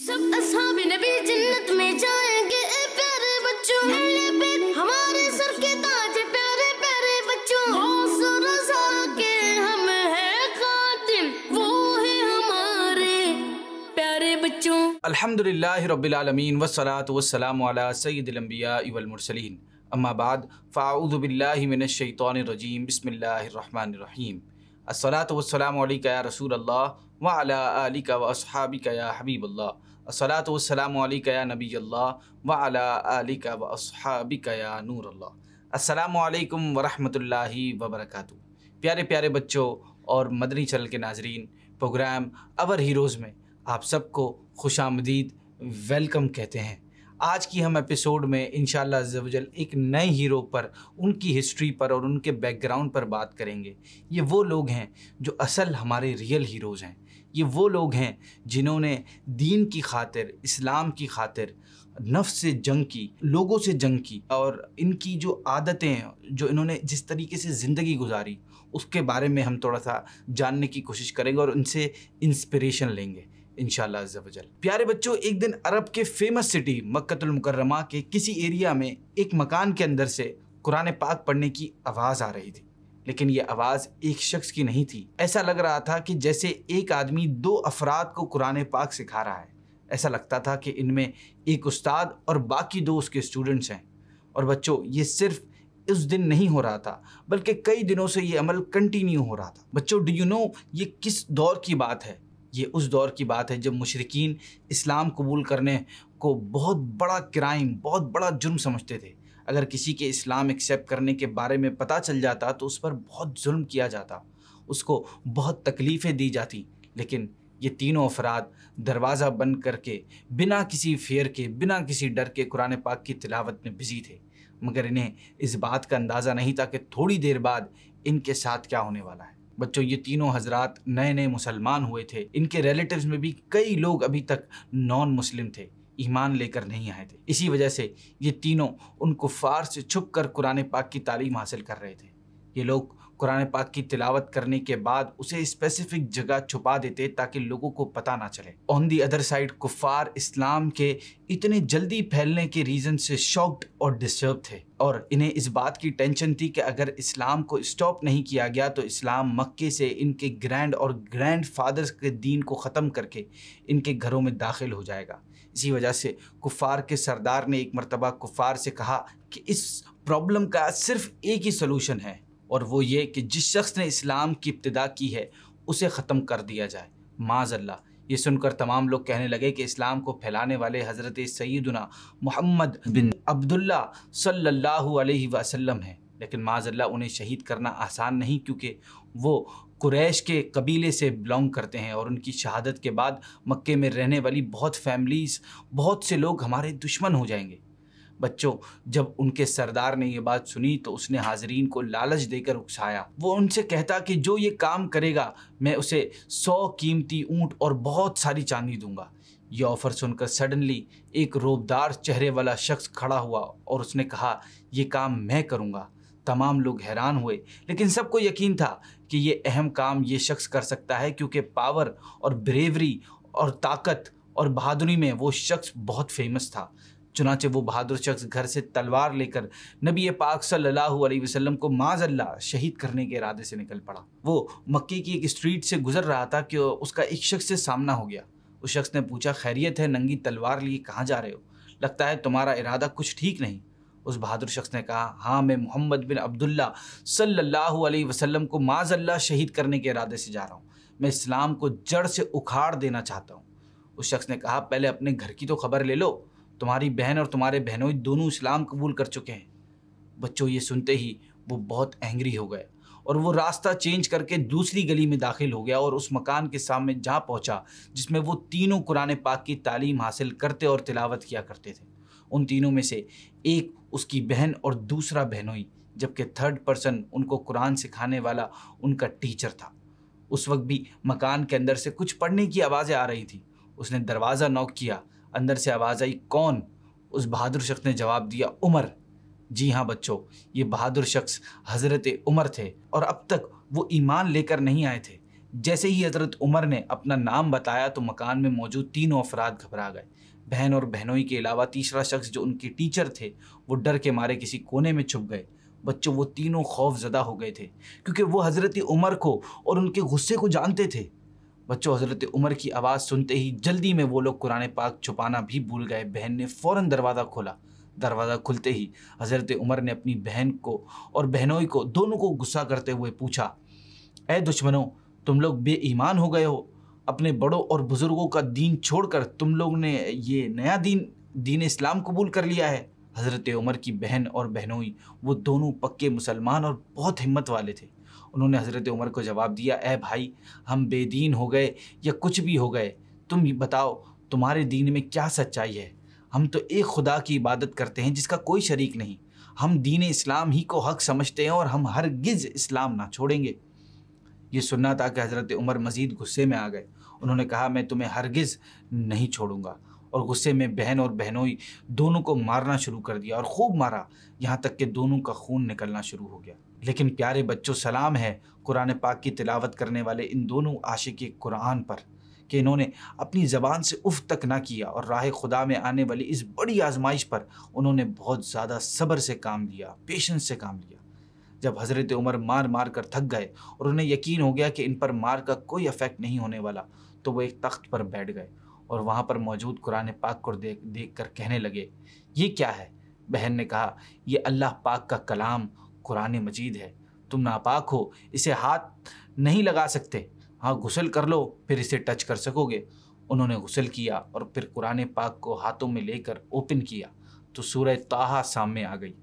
सब असहाब नबी जन्नत में जाएंगे ए प्यारे बच्चों पे हमारे सर के ताज प्यारे प्यारे बच्चों के हम वो है हमारे प्यारे बच्चों अल्हम्दुलिल्लाह रब्बिल आलमीन वस्सलातु वस्सलामु अला सय्यिदिल अंबिया वल मुरसलीन अम्मा बाद फ़ाऊदु बिल्लाहि मिनश शैतानिर रजीम बिस्मिल्लाहिर रहमानिर रहीम अस्सलातु वस्सलामु अलैका या रसूल अल्लाह व अला आलिका व असहाबिका या हबीब अल्लाह असलात वसलाम या नबी अल्लाह व अली का व या नूर अल्लाह असलकम वबरक प्यारे प्यारे बच्चों और मदनी चल के नाजरीन प्रोग्राम अवर हीरोज़ में आप सबको खुश आमदीद वेलकम कहते हैं आज की हम एपिसोड में इन शजल एक नए हीरो पर उनकी हिस्ट्री पर और उनके बैकग्राउंड पर बात करेंगे ये वो लोग हैं जो असल हमारे रियल हीरोज़ हैं ये वो लोग हैं जिन्होंने दीन की खातिर इस्लाम की खातिर नफ़ से जंग की लोगों से जंग की और इनकी जो आदतें जो इन्होंने जिस तरीके से ज़िंदगी गुजारी उसके बारे में हम थोड़ा सा जानने की कोशिश करेंगे और उनसे इंस्पिरेशन लेंगे इन शजल प्यारे बच्चों एक दिन अरब के फेमस सिटी मक्तुलमकरमा के किसी एरिया में एक मकान के अंदर से कुरान पाक पढ़ने की आवाज़ आ रही थी लेकिन ये आवाज एक शख्स की नहीं थी ऐसा लग रहा था कि जैसे एक आदमी दो अफराद को कुरान पाक सिखा रहा है ऐसा लगता था कि इनमें एक उस्ताद और बाकी दो उसके स्टूडेंट्स हैं और बच्चों ये सिर्फ उस दिन नहीं हो रहा था बल्कि कई दिनों से ये अमल कंटिन्यू हो रहा था बच्चों डू यू नो ये किस दौर की बात है ये उस दौर की बात है जब मुशरकिन इस्लाम कबूल करने को बहुत बड़ा क्राइम बहुत बड़ा जुर्म समझते थे अगर किसी के इस्लाम एक्सेप्ट करने के बारे में पता चल जाता तो उस पर बहुत जुल्म किया जाता उसको बहुत तकलीफ़ें दी जाती लेकिन ये तीनों अफराद दरवाज़ा बंद करके बिना किसी फेर के बिना किसी डर के कुरान पाक की तिलावत में बिजी थे मगर इन्हें इस बात का अंदाज़ा नहीं था कि थोड़ी देर बाद इनके साथ क्या होने वाला है बच्चों ये तीनों हजरात नए नए मुसलमान हुए थे इनके रिलेटिव्स में भी कई लोग अभी तक नॉन मुस्लिम थे ईमान लेकर नहीं आए थे इसी वजह से ये तीनों उन कुफ़ार से छुप कर कुरान पाक की तालीम हासिल कर रहे थे ये लोग कुरान पाक की तिलावत करने के बाद उसे स्पेसिफिक जगह छुपा देते ताकि लोगों को पता ना चले ऑन दी अदर साइड कुफार इस्लाम के इतने जल्दी फैलने के रीज़न से शॉक्ड और डिस्टर्ब थे और इन्हें इस बात की टेंशन थी कि अगर इस्लाम को स्टॉप नहीं किया गया तो इस्लाम मक्के से इनके ग्रैंड और ग्रैंड फादर्स के दीन को ख़त्म करके इनके घरों में दाखिल हो जाएगा इसी वजह से कुफ़ार के सरदार ने एक मरतबा कुफ़ार से कहा कि इस प्रॉब्लम का सिर्फ एक ही सलूशन है और वो ये कि जिस शख्स ने इस्लाम की इब्तदा की है उसे ख़त्म कर दिया जाए माजल्ला ये सुनकर तमाम लोग कहने लगे कि इस्लाम को फैलाने वाले हज़रत सईदना मोहम्मद बिन अब्दुल्ला सल्लल्लाहु अलैहि वसल्लम हैं लेकिन माजल्ला उन्हें शहीद करना आसान नहीं क्योंकि वो कुरैश के कबीले से बिलोंग करते हैं और उनकी शहादत के बाद मक्के में रहने वाली बहुत फैमिलीज़ बहुत से लोग हमारे दुश्मन हो जाएंगे बच्चों जब उनके सरदार ने ये बात सुनी तो उसने हाजरीन को लालच देकर उकसाया वो उनसे कहता कि जो ये काम करेगा मैं उसे सौ कीमती ऊँट और बहुत सारी चांदी दूंगा यह ऑफ़र सुनकर सडनली एक रोबदार चेहरे वाला शख्स खड़ा हुआ और उसने कहा यह काम मैं करूँगा तमाम लोग हैरान हुए लेकिन सबको यकीन था कि ये अहम काम ये शख्स कर सकता है क्योंकि पावर और ब्रेवरी और ताकत और बहादुरी में वो शख्स बहुत फेमस था चुनाचे वो बहादुर शख्स घर से तलवार लेकर नबी पाक सल्लल्लाहु अलैहि वसल्लम को माजल्ला शहीद करने के इरादे से निकल पड़ा वो मक्के की एक स्ट्रीट से गुजर रहा था कि उसका एक शख्स से सामना हो गया उस शख्स ने पूछा खैरियत है नंगी तलवार लिए कहाँ जा रहे हो लगता है तुम्हारा इरादा कुछ ठीक नहीं उस बहादुर शख्स ने कहा हाँ मैं मोहम्मद बिन अब्दुल्ला सल्लल्लाहु अलैहि वसल्लम को माजल्ला शहीद करने के इरादे से जा रहा हूँ मैं इस्लाम को जड़ से उखाड़ देना चाहता हूँ उस शख्स ने कहा पहले अपने घर की तो खबर ले लो तुम्हारी बहन और तुम्हारे बहनों दोनों इस्लाम कबूल कर चुके हैं बच्चों ये सुनते ही वो बहुत एंग्री हो गए और वो रास्ता चेंज करके दूसरी गली में दाखिल हो गया और उस मकान के सामने जहाँ पहुँचा जिसमें वो तीनों कुरान पाक की तालीम हासिल करते और तिलावत किया करते थे उन तीनों में से एक उसकी बहन और दूसरा बहनोई जबकि थर्ड पर्सन उनको कुरान सिखाने वाला उनका टीचर था उस वक्त भी मकान के अंदर से कुछ पढ़ने की आवाज़ें आ रही थी उसने दरवाज़ा नॉक किया अंदर से आवाज़ आई कौन उस बहादुर शख्स ने जवाब दिया उमर जी हाँ बच्चों ये बहादुर शख्स हज़रत उमर थे और अब तक वो ईमान लेकर नहीं आए थे जैसे ही हज़रत उमर ने अपना नाम बताया तो मकान में मौजूद तीनों अफराद घबरा गए बहन और बहनोई के अलावा तीसरा शख्स जो उनके टीचर थे वो डर के मारे किसी कोने में छुप गए बच्चों वो तीनों खौफ ज़दा हो गए थे क्योंकि वो हज़रत उमर को और उनके गुस्से को जानते थे बच्चों हज़रत उमर की आवाज़ सुनते ही जल्दी में वो लोग कुरान पाक छुपाना भी भूल गए बहन ने फ़ौर दरवाज़ा खोला दरवाज़ा खुलते ही हज़रत उमर ने अपनी बहन को और बहनोई को दोनों को गुस्सा करते हुए पूछा ए दुश्मनों तुम लोग बेईमान हो गए हो अपने बड़ों और बुज़ुर्गों का दीन छोड़कर तुम लोग ने ये नया दीन दीन इस्लाम कबूल कर लिया है हज़रत उमर की बहन और बहनोई वो दोनों पक्के मुसलमान और बहुत हिम्मत वाले थे उन्होंने हज़रत उमर को जवाब दिया ए भाई हम बेदीन हो गए या कुछ भी हो गए तुम बताओ तुम्हारे दीन में क्या सच्चाई है हम तो एक खुदा की इबादत करते हैं जिसका कोई शरीक नहीं हम दीन इस्लाम ही को हक समझते हैं और हम हर गिज़ इस्लाम ना छोड़ेंगे ये सुनना था कि हज़रत उमर मज़ीद गुस्से में आ गए उन्होंने कहा मैं तुम्हें हरगिज़ नहीं छोड़ूंगा और गुस्से में बहन और बहनोई दोनों को मारना शुरू कर दिया और खूब मारा यहाँ तक कि दोनों का खून निकलना शुरू हो गया लेकिन प्यारे बच्चों सलाम है कुरान पाक की तिलावत करने वाले इन दोनों आशिक कुरान पर कि इन्होंने अपनी ज़बान से उफ तक ना किया और राह खुदा में आने वाली इस बड़ी आजमाइश पर उन्होंने बहुत ज़्यादा सब्र से काम लिया पेशेंस से काम लिया जब हज़रत उमर मार मार कर थक गए और उन्हें यकीन हो गया कि इन पर मार का कोई इफ़ेक्ट नहीं होने वाला तो वो एक तख्त पर बैठ गए और वहाँ पर मौजूद कुरान पाक को देख देख कर कहने लगे ये क्या है बहन ने कहा यह अल्लाह पाक का कलाम कुरान मजीद है तुम नापाक हो इसे हाथ नहीं लगा सकते हाँ गुसल कर लो फिर इसे टच कर सकोगे उन्होंने गुसल किया और फिर कुरान पाक को हाथों में लेकर ओपन किया तो सूरह ताहा सामने आ गई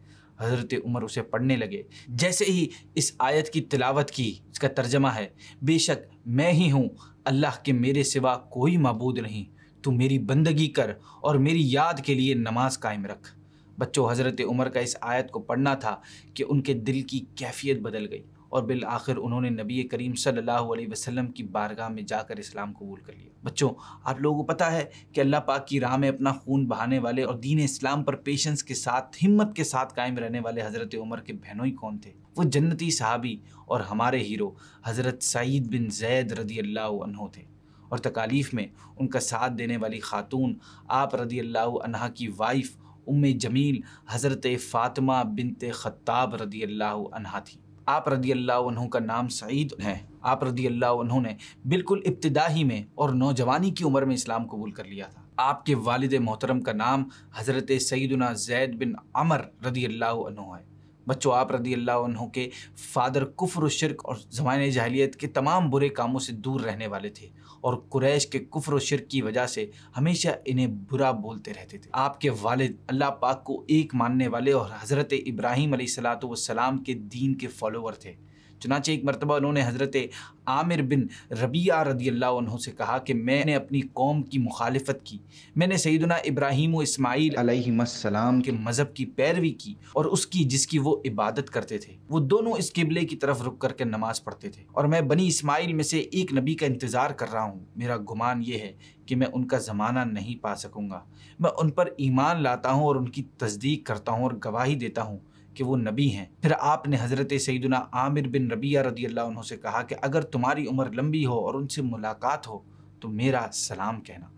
हज़रत उमर उसे पढ़ने लगे जैसे ही इस आयत की तिलावत की इसका तर्जमा है बेशक मैं ही हूँ अल्लाह के मेरे सिवा कोई मबूद नहीं तू मेरी बंदगी कर और मेरी याद के लिए नमाज कायम रख बच्चों हज़रत उमर का इस आयत को पढ़ना था कि उनके दिल की कैफियत बदल गई और बिल आखिर उन्होंने नबी करीम सल्लल्लाहु अलैहि वसल्लम की बारगाह में जाकर इस्लाम कबूल कर लिया बच्चों आप लोगों को पता है कि अल्लाह पाक की राह में अपना खून बहाने वाले और दीन इस्लाम पर पेशेंस के साथ हिम्मत के साथ कायम रहने वाले हज़रत उमर के बहनों ही कौन थे वो जन्नती साहबी और हमारे हीरो हज़रत सईद बिन जैद रदी अल्लाह थे और तकालीफ में उनका साथ देने वाली खातून आप रदी अल्लाह की वाइफ़ उम जमील हज़रत फ़ातिमा बिनत ख़त्ताब रदी अल्लाह थी आप रदी अल्लाह का नाम सईद है आप रदी अल्लाह ने बिल्कुल इब्तदा ही में और नौजवानी की उम्र में इस्लाम कबूल कर लिया था आपके वालद मोहतरम का नाम हज़रत सईदना जैद बिन अमर रदी अल्लाह है बच्चों आप रदी अल्लाह के फ़ादर कुफर शिरक और ज़माने जहलीत के तमाम बुरे कामों से दूर रहने वाले थे और कुरैश के कुफर शिरक की वजह से हमेशा इन्हें बुरा बोलते रहते थे आपके वालिद अल्लाह पाक को एक मानने वाले और हज़रत इब्राहिम सलाम के दीन के फॉलोवर थे चुनाचे एक मरतबा उन्होंने हज़रत आमिर बिन रबिया रदी अल्लाह से कहा कि मैंने अपनी कौम की मुखालफत की मैंने सईदना इब्राहिम व इसमाईल के मज़हब की पैरवी की और उसकी जिसकी वो इबादत करते थे वो दोनों इस किबले की तरफ रुक करके नमाज़ पढ़ते थे और मैं बनी इसमाइल में से एक नबी का इंतज़ार कर रहा हूँ मेरा गुमान ये है कि मैं उनका ज़माना नहीं पा सकूँगा मैं उन पर ईमान लाता हूँ और उनकी तस्दीक करता हूँ और गवाही देता हूँ कि वो नबी हैं फिर आपने हज़रत सईदना आमिर बिन रबिया रदी अल्लाह से कहा कि अगर तुम्हारी उम्र लंबी हो और उनसे मुलाकात हो तो मेरा सलाम कहना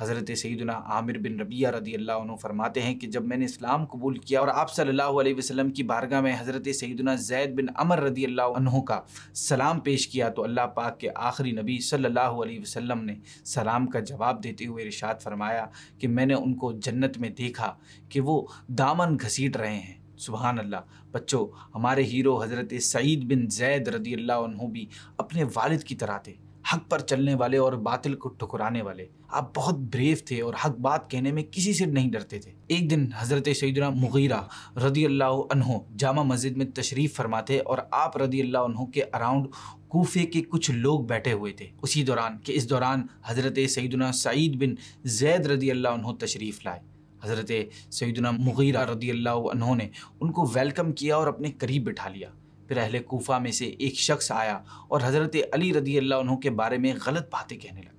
हज़रत सईदना आमिर बिन रबिया रदी अल्लाह फरमाते हैं कि जब मैंने इस्लाम कबूल किया और आप सल्लल्लाहु अलैहि वसल्लम की बारगाह में हज़रत सईदना जैद बिन अमर रदी अल्लाह का सलाम पेश किया तो अल्लाह पाक के आखिरी नबी सल्लल्लाहु अलैहि वसल्लम ने सलाम का जवाब देते हुए रिशात फरमाया कि मैंने उनको जन्नत में देखा कि वो दामन घसीट रहे हैं सुबहान अल्लाह बच्चों हमारे हीरो हज़रत सईद बिन जैद रदी अल्लाह भी अपने वालिद की तरह थे हक पर चलने वाले और बातिल को ठुकराने वाले आप बहुत ब्रेव थे और हक बात कहने में किसी से नहीं डरते थे एक दिन हज़रत सईदना मुगीरा रदी अल्लाह जामा मस्जिद में तशरीफ़ फरमाते और आप रदी अल्लाह के अराउंड कोफे के कुछ लोग बैठे हुए थे उसी दौरान कि इस दौरान हज़रत सईदना सईद बिन जैद रदी अल्लाह तशरीफ़ लाए हज़रत सईदना मुगीरा रदी अल्लाह ने उनको वेलकम किया और अपने करीब बिठा लिया फिर अहले कोफ़ा में से एक शख्स आया और हज़रत अली रदी अल्लाह के बारे में गलत बातें कहने लगा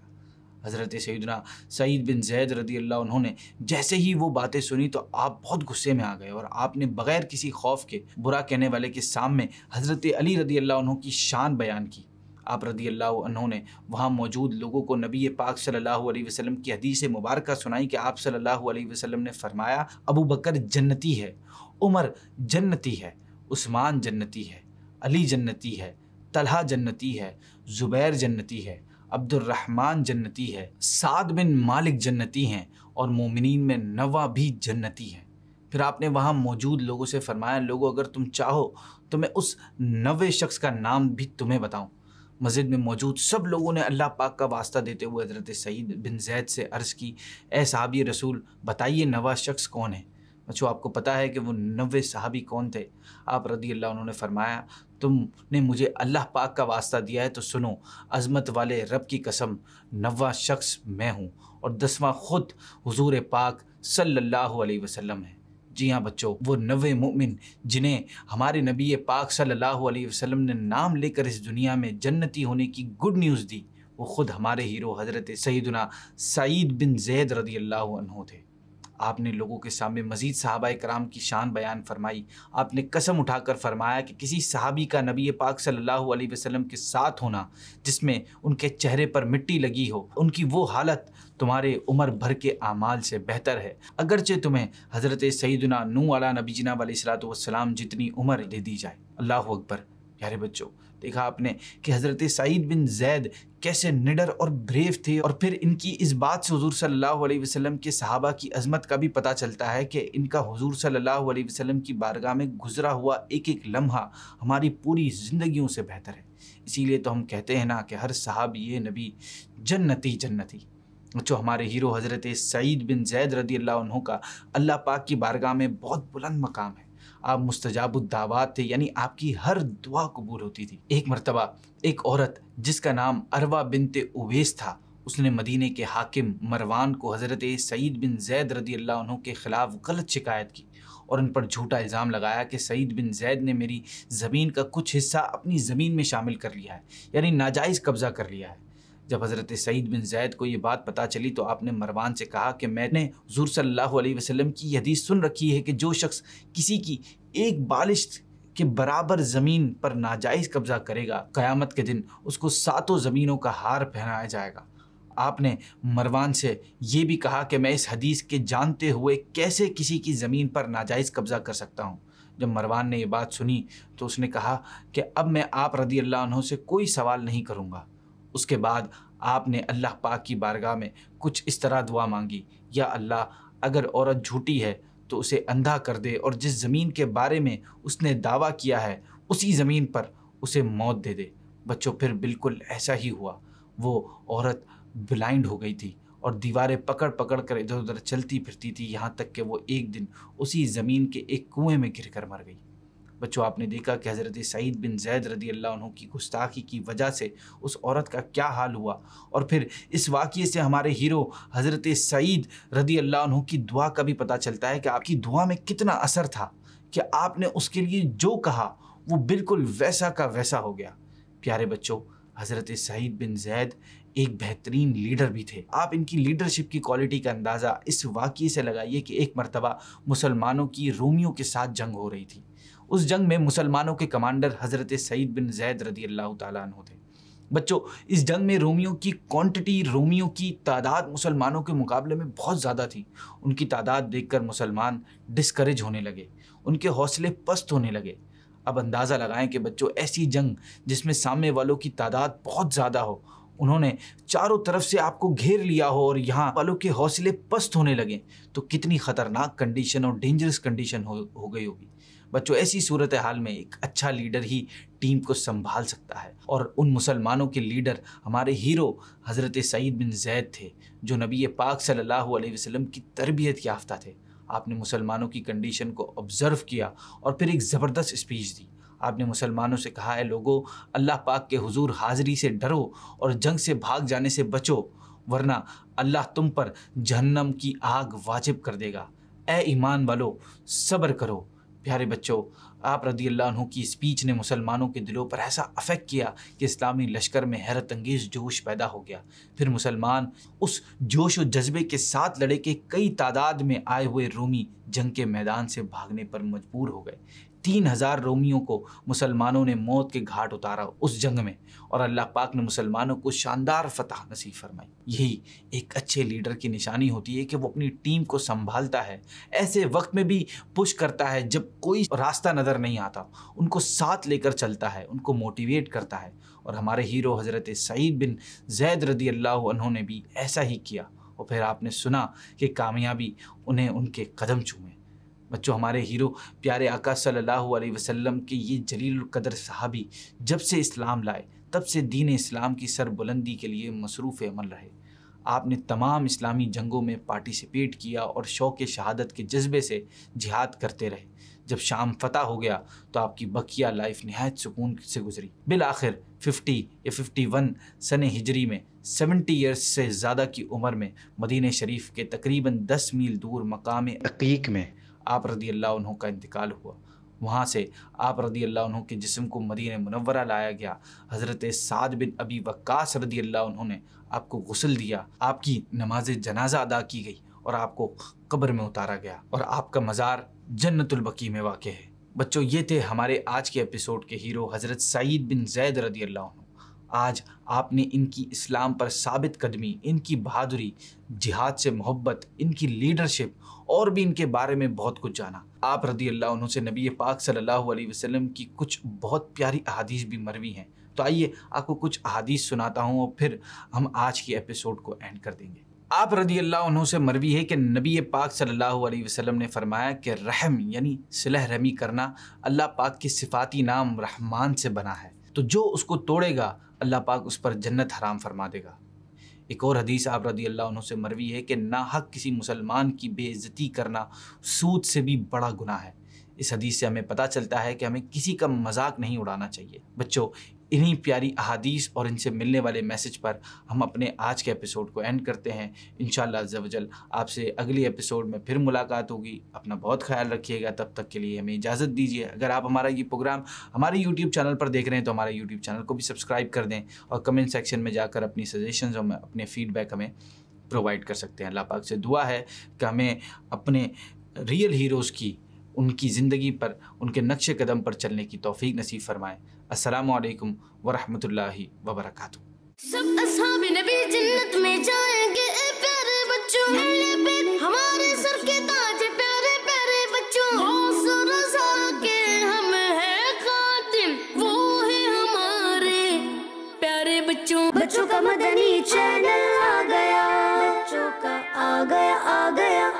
हज़रत सईदना सईद बिन जैद रदी अल्लाह उन्होंने जैसे ही वो बातें सुनी तो आप बहुत गुस्से में आ गए और आपने बग़ैर किसी खौफ के बुरा कहने वाले के सामने हज़रत अली रदी अल्लाह की शान बयान की आप रदी अल्लाह ने वहाँ मौजूद लोगों को नबी पाक सल्लल्लाहु अलैहि वसल्लम की हदीस मुबारक सुनाई कि आप सल्लल्लाहु अलैहि वसल्लम ने फरमाया अबू बकर जन्नती है उमर जन्नती है उस्मान जन्नती है अली जन्नती है तलहा जन्नती है ज़ुबैर जन्नती है अब्दुलरहमान जन्नती है साद बिन मालिक जन्नती हैं और मोमिन में नवा भी जन्नती हैं फिर आपने वहाँ मौजूद लोगों से फरमाया लोगों अगर तुम चाहो तो मैं उस नवे शख्स का नाम भी तुम्हें बताऊँ मस्जिद में मौजूद सब लोगों ने अल्लाह पाक का वास्ता देते हुए हज़रत सईद बिन जैद से अर्ज़ की ए सहाबी रसूल बताइए नवा शख्स कौन है अच्छो आपको पता है कि वो नवे साहबी कौन थे आप रदी अल्लाह उन्होंने फरमाया तुमने मुझे अल्लाह पाक का वास्ता दिया है तो सुनो अजमत वाले रब की कसम नवा शख्स मैं हूँ और दसवां ख़ुद हजूर पाक सल्लल्लाहु अलैहि वसल्लम है जी हाँ बच्चों वो नवे मोमिन जिन्हें हमारे नबी पाक सल्लल्लाहु अलैहि वसल्लम ने नाम लेकर इस दुनिया में जन्नती होने की गुड न्यूज़ दी वो ख़ुद हमारे हीरो हज़रत सईदना सईद बिन जैद रदी अल्लाह थे आपने लोगों के सामने मजीद साहबा कराम की शान बयान फरमाई आपने कसम उठाकर फरमाया कि किसी साहबी का नबी पाक सल्लल्लाहु अलैहि वसल्लम के साथ होना जिसमें उनके चेहरे पर मिट्टी लगी हो उनकी वो हालत तुम्हारे उम्र भर के आमाल से बेहतर है अगरचे तुम्हें हज़रत सईदना नू अला नबी वाली सलात वसलाम जितनी उम्र दे दी जाए अल्लाह अकबर यारे बच्चों देखा आपने कि हज़रत सईद बिन जैद कैसे निडर और ब्रेव थे और फिर इनकी इस बात से हजूर सल्लल्लाहु अलैहि वसल्लम के सहाबा की अजमत का भी पता चलता है कि इनका हजूर सल्लल्लाहु अलैहि वसल्लम की बारगाह में गुजरा हुआ एक एक लम्हा हमारी पूरी ज़िंदगियों से बेहतर है इसीलिए तो हम कहते हैं ना कि हर साहब ये नबी जन्नती जन्नती जो हमारे हीरो हज़रत सईद बिन जैद रदी अल्लाह का अल्लाह पाक की बारगाह में बहुत बुलंद मकाम है आप मुस्तजाबुद्दावा थे यानी आपकी हर दुआ कबूल होती थी एक मरतबा एक औरत जिसका नाम अरवा बिनते उवेस था उसने मदीने के हाकिम मरवान को हज़रत सईद बिन जैद रदी अल्लाह के ख़िलाफ़ गलत शिकायत की और उन पर झूठा इल्ज़ाम लगाया कि सईद बिन जैद ने मेरी ज़मीन का कुछ हिस्सा अपनी ज़मीन में शामिल कर लिया है यानी नाजायज़ कब्ज़ा कर लिया है जब हज़रत सईद बिन जैद को ये बात पता चली तो आपने मरवान से कहा कि मैंने हजूर सल्लल्लाहु अलैहि वसल्लम की हदीस सुन रखी है कि जो शख्स किसी की एक बालिश के बराबर ज़मीन पर नाजायज़ कब्ज़ा करेगा क़यामत के दिन उसको सातों ज़मीनों का हार पहनाया जाएगा आपने मरवान से ये भी कहा कि मैं इस हदीस के जानते हुए कैसे किसी की ज़मीन पर नाजायज़ कब्ज़ा कर सकता हूँ जब मरवान ने ये बात सुनी तो उसने कहा कि अब मैं आप रदी अल्लाह से कोई सवाल नहीं करूँगा उसके बाद आपने अल्लाह पाक की बारगाह में कुछ इस तरह दुआ मांगी या अल्लाह अगर औरत झूठी है तो उसे अंधा कर दे और जिस ज़मीन के बारे में उसने दावा किया है उसी ज़मीन पर उसे मौत दे दे बच्चों फिर बिल्कुल ऐसा ही हुआ वो औरत ब्लाइंड हो गई थी और दीवारें पकड़ पकड़ कर इधर उधर चलती फिरती थी यहाँ तक कि वो एक दिन उसी ज़मीन के एक कुएं में गिर कर मर गई बच्चों आपने देखा कि हज़रत सईद बिन जैद रदी अल्लाह की गुस्ताखी की वजह से उस औरत का क्या हाल हुआ और फिर इस वाक़े से हमारे हीरो हज़रत सईद रदी अल्लाह की दुआ का भी पता चलता है कि आपकी दुआ में कितना असर था कि आपने उसके लिए जो कहा वो बिल्कुल वैसा का वैसा हो गया प्यारे बच्चों हज़रत सईद बिन जैद एक बेहतरीन लीडर भी थे आप इनकी लीडरशिप की क्वालिटी का अंदाज़ा इस वाक़े से लगाइए कि एक मरतबा मुसलमानों की रोमियों के साथ जंग हो रही थी उस जंग में मुसलमानों के कमांडर हज़रत सईद बिन जैद रदी अल्लाह तु थे बच्चों इस जंग में रोमियों की क्वांटिटी रोमियों की तादाद मुसलमानों के मुकाबले में बहुत ज़्यादा थी उनकी तादाद देखकर मुसलमान डिस्करेज होने लगे उनके हौसले पस्त होने लगे अब अंदाज़ा लगाएं कि बच्चों ऐसी जंग जिसमें सामने वालों की तादाद बहुत ज़्यादा हो उन्होंने चारों तरफ से आपको घेर लिया हो और यहाँ वालों के हौसले पस्त होने लगे तो कितनी ख़तरनाक कंडीशन और डेंजरस कंडीशन हो, हो गई होगी बच्चों ऐसी सूरत हाल में एक अच्छा लीडर ही टीम को संभाल सकता है और उन मुसलमानों के लीडर हमारे हीरो हज़रत सईद बिन जैद थे जो नबी पाक सल्लल्लाहु अलैहि वसल्लम की तरबियत याफ्ता थे आपने मुसलमानों की कंडीशन को ऑब्ज़र्व किया और फिर एक ज़बरदस्त स्पीच दी आपने मुसलमानों से कहा है लोगों अल्लाह पाक के हुजूर हाज़िरी से डरो और जंग से भाग जाने से बचो वरना अल्लाह तुम पर जहन्नम की आग वाजिब कर देगा ए ईमान वालों सब्र करो प्यारे बच्चों आप रदी अल्लाह की स्पीच ने मुसलमानों के दिलों पर ऐसा अफेक्ट किया कि इस्लामी लश्कर में हैरत अंगेज जोश पैदा हो गया फिर मुसलमान उस जोश व जज्बे के साथ लड़े के कई तादाद में आए हुए रोमी जंग के मैदान से भागने पर मजबूर हो गए तीन हजार रोमियों को मुसलमानों ने मौत के घाट उतारा उस जंग में और अल्लाह पाक ने मुसलमानों को शानदार फतह नसीब फरमाई यही एक अच्छे लीडर की निशानी होती है कि वो अपनी टीम को संभालता है ऐसे वक्त में भी पुश करता है जब कोई रास्ता नज़र नहीं आता उनको साथ लेकर चलता है उनको मोटिवेट करता है और हमारे हीरो हज़रत सईद बिन जैद रदी अल्लाह उन्होंने भी ऐसा ही किया और फिर आपने सुना कि कामयाबी उन्हें उनके कदम चूमें बच्चों हमारे हीरो प्यारे आका सल्लल्लाहु अलैहि वसल्लम के ये जलील कदर साहबी जब से इस्लाम लाए तब से दीन इस्लाम की सरबुलंदी के लिए मसरूफ़ अमल रहे आपने तमाम इस्लामी जंगों में पार्टिसिपेट किया और शौक़ शहादत के जज्बे से जिहाद करते रहे जब शाम फतह हो गया तो आपकी बकिया लाइफ नहायत सुकून से गुजरी बिल आखिर फिफ्टी या फिफ्टी वन सन हिजरी में सेवेंटी ईयर्स से ज़्यादा की उम्र में मदीन शरीफ के तकरीबन दस मील दूर मकाम अकीक में आप रदी अल्लाह का इंतकाल हुआ वहाँ से आप रदी अल्लाह के जिसम को मदीन मनवरा लाया गया हज़रत साद बिन अबी वक्स रदी अल्लाह उन्होंने आपको गसल दिया आपकी नमाज जनाजा अदा की गई और आपको कब्र में उतारा गया और आपका मज़ार जन्नतुलबकी में वाक़ है बच्चों ये थे हमारे आज के एपिसोड के हीरो हज़रत सईद बिन जैद रदी अल्लाह आज आपने इनकी इस्लाम पर साबित कदमी इनकी बहादुरी जिहाद से मोहब्बत इनकी लीडरशिप और भी इनके बारे में बहुत कुछ जाना आप रदी अल्लाह उन्होंने नबी पाक सल्लल्लाहु अलैहि वसल्लम की कुछ बहुत प्यारी अहादीस भी मरवी हैं तो आइए आपको कुछ अहादीस सुनाता हूँ और फिर हम आज के एपिसोड को एंड कर देंगे आप रदी अल्लाह उन्होंने मरवी है कि नबी पाक सल्लल्लाहु अलैहि वसल्लम ने फरमाया कि रहम यानी सिलह रमी करना अल्लाह पाक के सिफाती नाम रहमान से बना है तो जो उसको तोड़ेगा अल्लाह पाक उस पर जन्नत हराम फरमा देगा एक और हदीस आप रदी अल्लाह से मरवी है कि ना हक किसी मुसलमान की बेइज्जती करना सूद से भी बड़ा गुना है इस हदीस से हमें पता चलता है कि हमें किसी का मजाक नहीं उड़ाना चाहिए बच्चों इन्हीं प्यारी अहादीस और इनसे मिलने वाले मैसेज पर हम अपने आज के एपिसोड को एंड करते हैं इन शजल आपसे अगले एपिसोड में फिर मुलाकात होगी अपना बहुत ख्याल रखिएगा तब तक के लिए हमें इजाज़त दीजिए अगर आप हमारा ये प्रोग्राम हमारे यूट्यूब चैनल पर देख रहे हैं तो हमारे यूट्यूब चैनल को भी सब्सक्राइब कर दें और कमेंट सेक्शन में जाकर अपनी सजेशन और अपने फीडबैक हमें प्रोवाइड कर सकते हैं अल्लाह पाक से दुआ है कि हमें अपने रियल हीरोज़ की उनकी ज़िंदगी पर उनके नक्श कदम पर चलने की तोफ़ी नसीब फ़रमाएँ असलकम वरहमल वबरक प्यारे बच्चों बच्चों बच्चों का मदनी चैनल आ गया बच्चों का आ गया आ गया